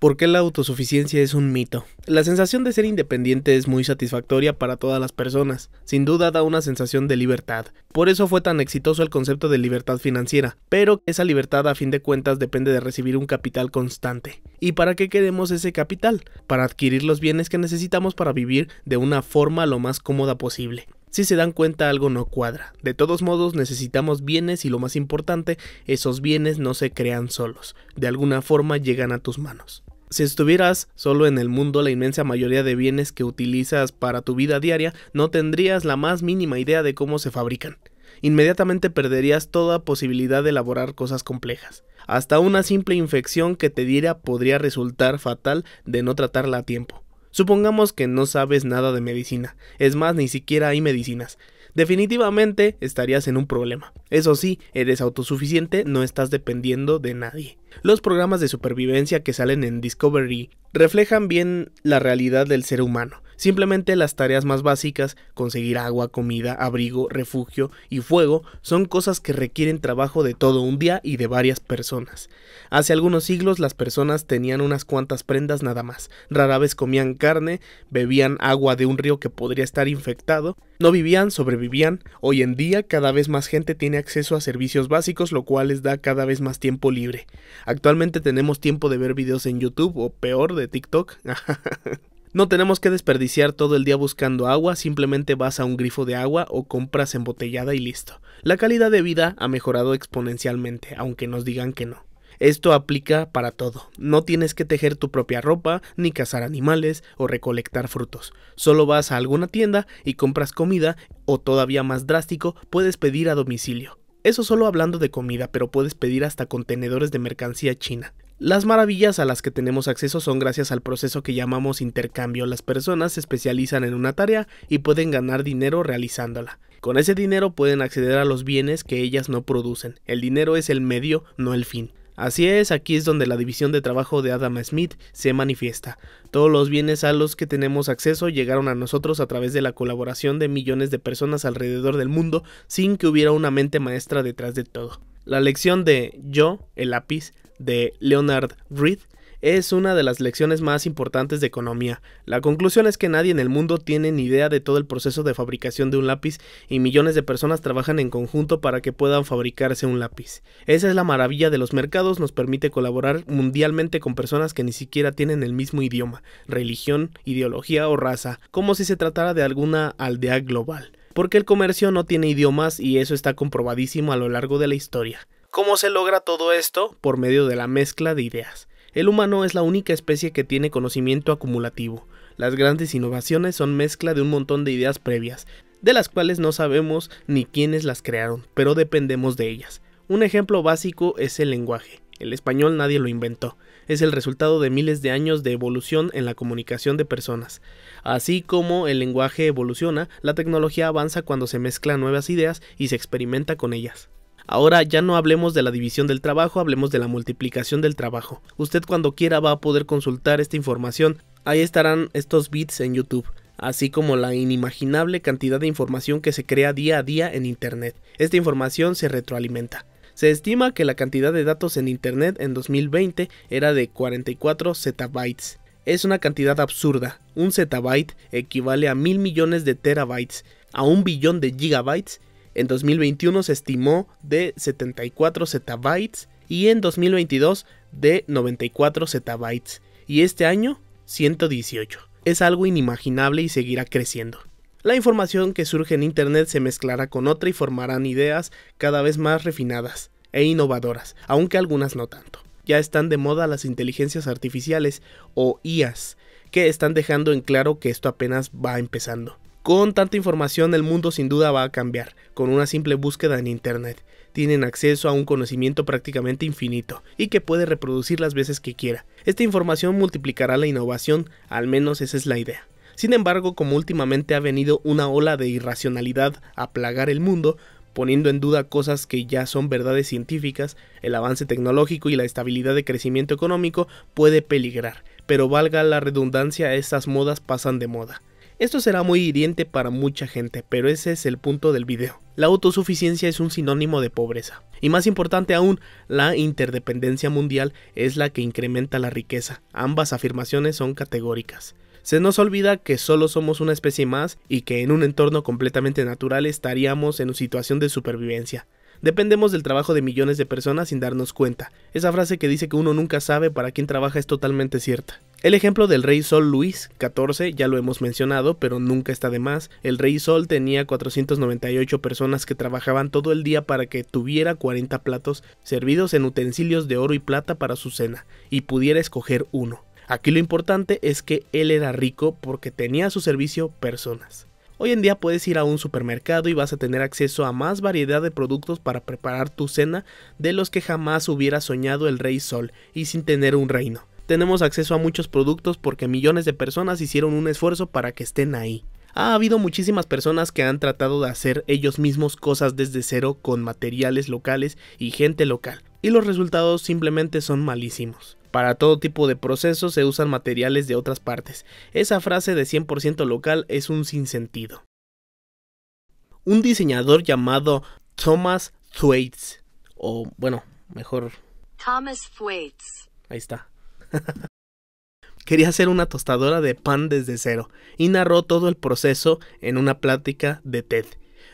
¿Por qué la autosuficiencia es un mito? La sensación de ser independiente es muy satisfactoria para todas las personas. Sin duda da una sensación de libertad. Por eso fue tan exitoso el concepto de libertad financiera. Pero esa libertad a fin de cuentas depende de recibir un capital constante. ¿Y para qué queremos ese capital? Para adquirir los bienes que necesitamos para vivir de una forma lo más cómoda posible. Si se dan cuenta algo no cuadra. De todos modos necesitamos bienes y lo más importante, esos bienes no se crean solos. De alguna forma llegan a tus manos. Si estuvieras solo en el mundo, la inmensa mayoría de bienes que utilizas para tu vida diaria no tendrías la más mínima idea de cómo se fabrican. Inmediatamente perderías toda posibilidad de elaborar cosas complejas. Hasta una simple infección que te diera podría resultar fatal de no tratarla a tiempo. Supongamos que no sabes nada de medicina, es más, ni siquiera hay medicinas definitivamente estarías en un problema. Eso sí, eres autosuficiente, no estás dependiendo de nadie. Los programas de supervivencia que salen en Discovery reflejan bien la realidad del ser humano. Simplemente las tareas más básicas, conseguir agua, comida, abrigo, refugio y fuego, son cosas que requieren trabajo de todo un día y de varias personas. Hace algunos siglos las personas tenían unas cuantas prendas nada más, rara vez comían carne, bebían agua de un río que podría estar infectado, no vivían, sobrevivían. Hoy en día cada vez más gente tiene acceso a servicios básicos, lo cual les da cada vez más tiempo libre. Actualmente tenemos tiempo de ver videos en YouTube o peor de TikTok. No tenemos que desperdiciar todo el día buscando agua, simplemente vas a un grifo de agua o compras embotellada y listo. La calidad de vida ha mejorado exponencialmente, aunque nos digan que no. Esto aplica para todo. No tienes que tejer tu propia ropa, ni cazar animales o recolectar frutos. Solo vas a alguna tienda y compras comida o todavía más drástico, puedes pedir a domicilio. Eso solo hablando de comida, pero puedes pedir hasta contenedores de mercancía china. Las maravillas a las que tenemos acceso son gracias al proceso que llamamos intercambio. Las personas se especializan en una tarea y pueden ganar dinero realizándola. Con ese dinero pueden acceder a los bienes que ellas no producen. El dinero es el medio, no el fin. Así es, aquí es donde la división de trabajo de Adam Smith se manifiesta. Todos los bienes a los que tenemos acceso llegaron a nosotros a través de la colaboración de millones de personas alrededor del mundo sin que hubiera una mente maestra detrás de todo. La lección de yo, el lápiz, de Leonard Reed es una de las lecciones más importantes de economía. La conclusión es que nadie en el mundo tiene ni idea de todo el proceso de fabricación de un lápiz y millones de personas trabajan en conjunto para que puedan fabricarse un lápiz. Esa es la maravilla de los mercados, nos permite colaborar mundialmente con personas que ni siquiera tienen el mismo idioma, religión, ideología o raza, como si se tratara de alguna aldea global. Porque el comercio no tiene idiomas y eso está comprobadísimo a lo largo de la historia. ¿Cómo se logra todo esto? Por medio de la mezcla de ideas. El humano es la única especie que tiene conocimiento acumulativo. Las grandes innovaciones son mezcla de un montón de ideas previas, de las cuales no sabemos ni quiénes las crearon, pero dependemos de ellas. Un ejemplo básico es el lenguaje. El español nadie lo inventó. Es el resultado de miles de años de evolución en la comunicación de personas. Así como el lenguaje evoluciona, la tecnología avanza cuando se mezclan nuevas ideas y se experimenta con ellas. Ahora ya no hablemos de la división del trabajo, hablemos de la multiplicación del trabajo. Usted cuando quiera va a poder consultar esta información, ahí estarán estos bits en YouTube así como la inimaginable cantidad de información que se crea día a día en Internet. Esta información se retroalimenta. Se estima que la cantidad de datos en Internet en 2020 era de 44 zettabytes. Es una cantidad absurda. Un zettabyte equivale a mil millones de terabytes, a un billón de gigabytes en 2021 se estimó de 74 zettabytes y en 2022 de 94 zettabytes y este año 118. Es algo inimaginable y seguirá creciendo. La información que surge en Internet se mezclará con otra y formarán ideas cada vez más refinadas e innovadoras, aunque algunas no tanto. Ya están de moda las inteligencias artificiales o IAS, que están dejando en claro que esto apenas va empezando. Con tanta información el mundo sin duda va a cambiar, con una simple búsqueda en Internet. Tienen acceso a un conocimiento prácticamente infinito y que puede reproducir las veces que quiera. Esta información multiplicará la innovación, al menos esa es la idea. Sin embargo, como últimamente ha venido una ola de irracionalidad a plagar el mundo, poniendo en duda cosas que ya son verdades científicas, el avance tecnológico y la estabilidad de crecimiento económico puede peligrar, pero valga la redundancia, estas modas pasan de moda. Esto será muy hiriente para mucha gente, pero ese es el punto del video. La autosuficiencia es un sinónimo de pobreza. Y más importante aún, la interdependencia mundial es la que incrementa la riqueza. Ambas afirmaciones son categóricas. Se nos olvida que solo somos una especie más y que en un entorno completamente natural estaríamos en una situación de supervivencia. Dependemos del trabajo de millones de personas sin darnos cuenta. Esa frase que dice que uno nunca sabe para quién trabaja es totalmente cierta. El ejemplo del rey Sol Luis 14, ya lo hemos mencionado, pero nunca está de más. El rey Sol tenía 498 personas que trabajaban todo el día para que tuviera 40 platos servidos en utensilios de oro y plata para su cena, y pudiera escoger uno. Aquí lo importante es que él era rico porque tenía a su servicio personas. Hoy en día puedes ir a un supermercado y vas a tener acceso a más variedad de productos para preparar tu cena de los que jamás hubiera soñado el rey Sol y sin tener un reino. Tenemos acceso a muchos productos porque millones de personas hicieron un esfuerzo para que estén ahí. Ha habido muchísimas personas que han tratado de hacer ellos mismos cosas desde cero con materiales locales y gente local, y los resultados simplemente son malísimos. Para todo tipo de procesos se usan materiales de otras partes. Esa frase de 100% local es un sinsentido. Un diseñador llamado Thomas Thwaites, o bueno, mejor... Thomas Thwaites. Ahí está. Quería hacer una tostadora de pan desde cero y narró todo el proceso en una plática de TED.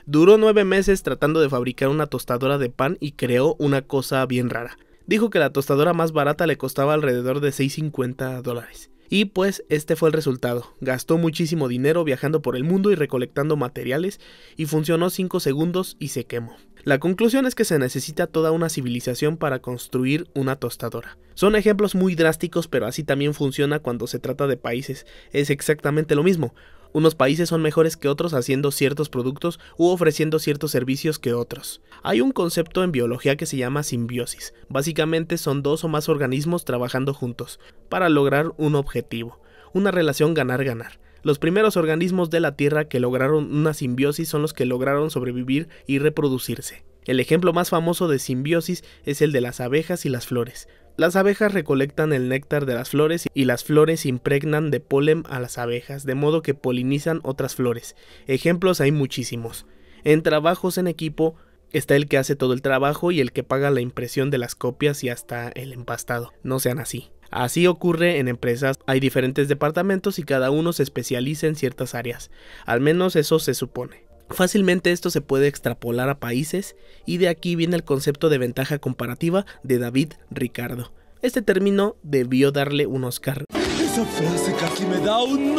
Duró nueve meses tratando de fabricar una tostadora de pan y creó una cosa bien rara. Dijo que la tostadora más barata le costaba alrededor de 6,50 dólares. Y pues este fue el resultado. Gastó muchísimo dinero viajando por el mundo y recolectando materiales y funcionó 5 segundos y se quemó. La conclusión es que se necesita toda una civilización para construir una tostadora. Son ejemplos muy drásticos pero así también funciona cuando se trata de países. Es exactamente lo mismo. Unos países son mejores que otros haciendo ciertos productos u ofreciendo ciertos servicios que otros. Hay un concepto en biología que se llama simbiosis. Básicamente son dos o más organismos trabajando juntos para lograr un objetivo, una relación ganar-ganar. Los primeros organismos de la Tierra que lograron una simbiosis son los que lograron sobrevivir y reproducirse. El ejemplo más famoso de simbiosis es el de las abejas y las flores. Las abejas recolectan el néctar de las flores y las flores impregnan de polen a las abejas, de modo que polinizan otras flores. Ejemplos hay muchísimos. En trabajos en equipo está el que hace todo el trabajo y el que paga la impresión de las copias y hasta el empastado. No sean así. Así ocurre en empresas, hay diferentes departamentos y cada uno se especializa en ciertas áreas, al menos eso se supone. Fácilmente esto se puede extrapolar a países y de aquí viene el concepto de ventaja comparativa de David Ricardo. Este término debió darle un Oscar. Esa me da un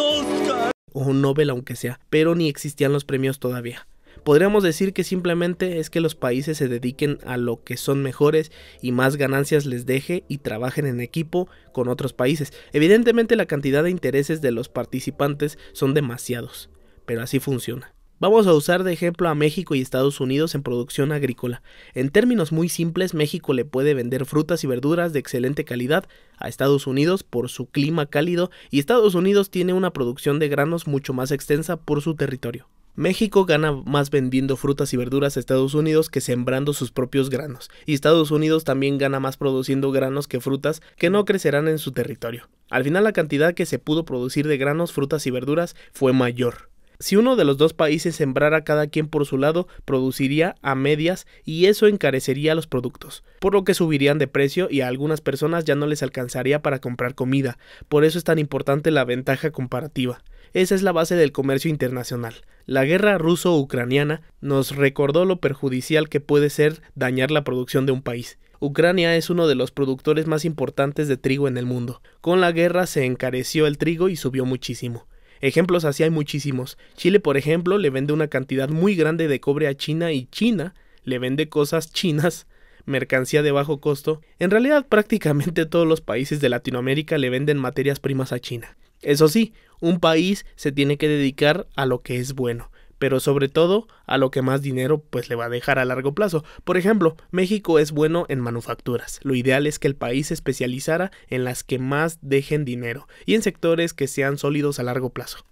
O un Nobel aunque sea, pero ni existían los premios todavía. Podríamos decir que simplemente es que los países se dediquen a lo que son mejores y más ganancias les deje y trabajen en equipo con otros países. Evidentemente la cantidad de intereses de los participantes son demasiados, pero así funciona. Vamos a usar de ejemplo a México y Estados Unidos en producción agrícola. En términos muy simples, México le puede vender frutas y verduras de excelente calidad a Estados Unidos por su clima cálido y Estados Unidos tiene una producción de granos mucho más extensa por su territorio. México gana más vendiendo frutas y verduras a Estados Unidos que sembrando sus propios granos, y Estados Unidos también gana más produciendo granos que frutas que no crecerán en su territorio. Al final la cantidad que se pudo producir de granos, frutas y verduras fue mayor. Si uno de los dos países sembrara cada quien por su lado, produciría a medias y eso encarecería los productos, por lo que subirían de precio y a algunas personas ya no les alcanzaría para comprar comida, por eso es tan importante la ventaja comparativa. Esa es la base del comercio internacional. La guerra ruso-ucraniana nos recordó lo perjudicial que puede ser dañar la producción de un país. Ucrania es uno de los productores más importantes de trigo en el mundo. Con la guerra se encareció el trigo y subió muchísimo. Ejemplos así hay muchísimos. Chile, por ejemplo, le vende una cantidad muy grande de cobre a China y China le vende cosas chinas, mercancía de bajo costo. En realidad prácticamente todos los países de Latinoamérica le venden materias primas a China. Eso sí, un país se tiene que dedicar a lo que es bueno pero sobre todo a lo que más dinero pues le va a dejar a largo plazo. Por ejemplo, México es bueno en manufacturas. Lo ideal es que el país se especializara en las que más dejen dinero y en sectores que sean sólidos a largo plazo.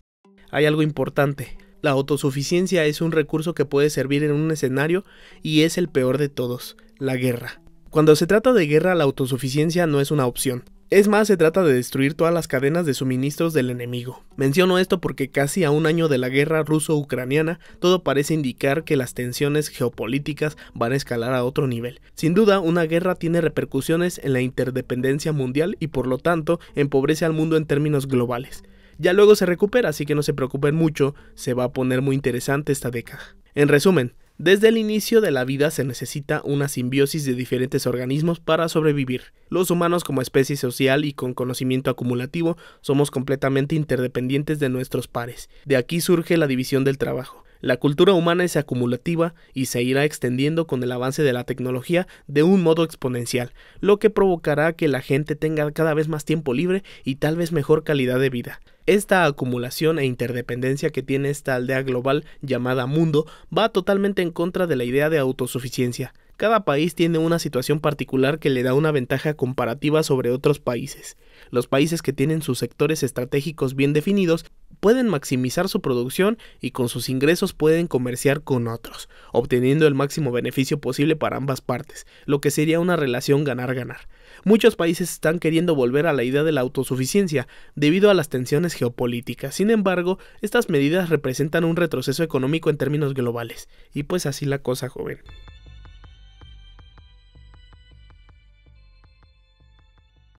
Hay algo importante, la autosuficiencia es un recurso que puede servir en un escenario y es el peor de todos, la guerra. Cuando se trata de guerra, la autosuficiencia no es una opción. Es más, se trata de destruir todas las cadenas de suministros del enemigo. Menciono esto porque casi a un año de la guerra ruso-ucraniana, todo parece indicar que las tensiones geopolíticas van a escalar a otro nivel. Sin duda, una guerra tiene repercusiones en la interdependencia mundial y por lo tanto empobrece al mundo en términos globales. Ya luego se recupera, así que no se preocupen mucho, se va a poner muy interesante esta década. En resumen, desde el inicio de la vida se necesita una simbiosis de diferentes organismos para sobrevivir. Los humanos como especie social y con conocimiento acumulativo somos completamente interdependientes de nuestros pares. De aquí surge la división del trabajo. La cultura humana es acumulativa y se irá extendiendo con el avance de la tecnología de un modo exponencial, lo que provocará que la gente tenga cada vez más tiempo libre y tal vez mejor calidad de vida. Esta acumulación e interdependencia que tiene esta aldea global llamada mundo va totalmente en contra de la idea de autosuficiencia. Cada país tiene una situación particular que le da una ventaja comparativa sobre otros países. Los países que tienen sus sectores estratégicos bien definidos pueden maximizar su producción y con sus ingresos pueden comerciar con otros, obteniendo el máximo beneficio posible para ambas partes, lo que sería una relación ganar-ganar. Muchos países están queriendo volver a la idea de la autosuficiencia debido a las tensiones geopolíticas. Sin embargo, estas medidas representan un retroceso económico en términos globales. Y pues así la cosa, joven.